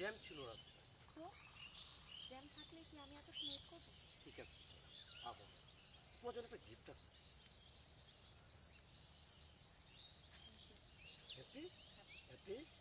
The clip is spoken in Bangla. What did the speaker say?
জ্যাম ছিল রাস্তায় তো জ্যাম থাকলে কি আমি এত স্নেক করবো ঠিক আছে পাবো তোমার জন্য একটা গিফট আছে হ্যাপি হ্যাপি